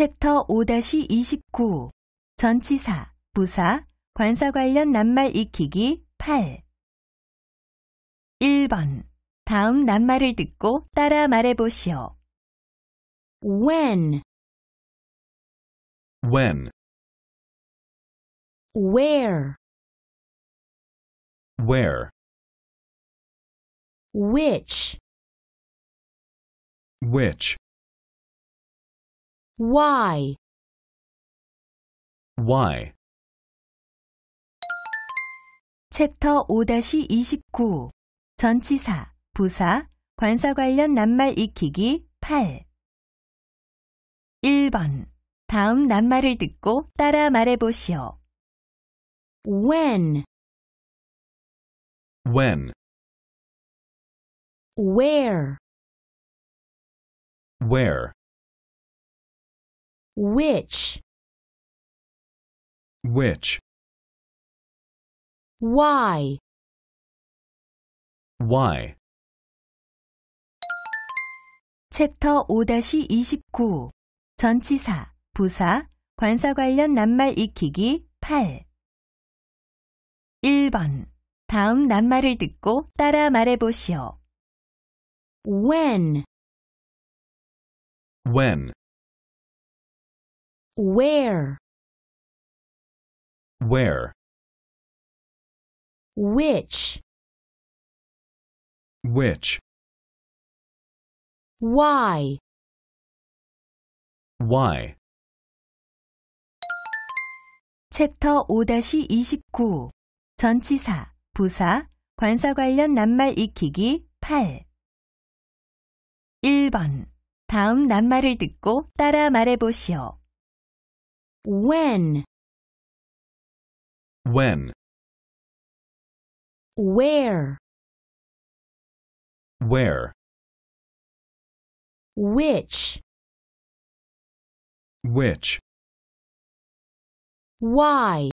챕터 5-29 전치사, 부사, 관사 관련 낱말 익히기 8 1번 다음 낱말을 듣고 따라 말해보시오. When When Where Where Which Which Why? Why? 챕터 5-29 전치사, 부사, 관사 관련 낱말 익히기 8 1번 다음 낱말을 듣고 따라 말해보시오. When When Where Where which which why why 챕터 5-29 전치사, 부사, 관사 관련 낱말 익히기 8 1번 다음 낱말을 듣고 따라 말해보시오. When When where where which which why why 챕터 5-29 전치사, 부사, 관사 관련 낱말 익히기 8 1번 다음 낱말을 듣고 따라 말해보시오. when when where where which which why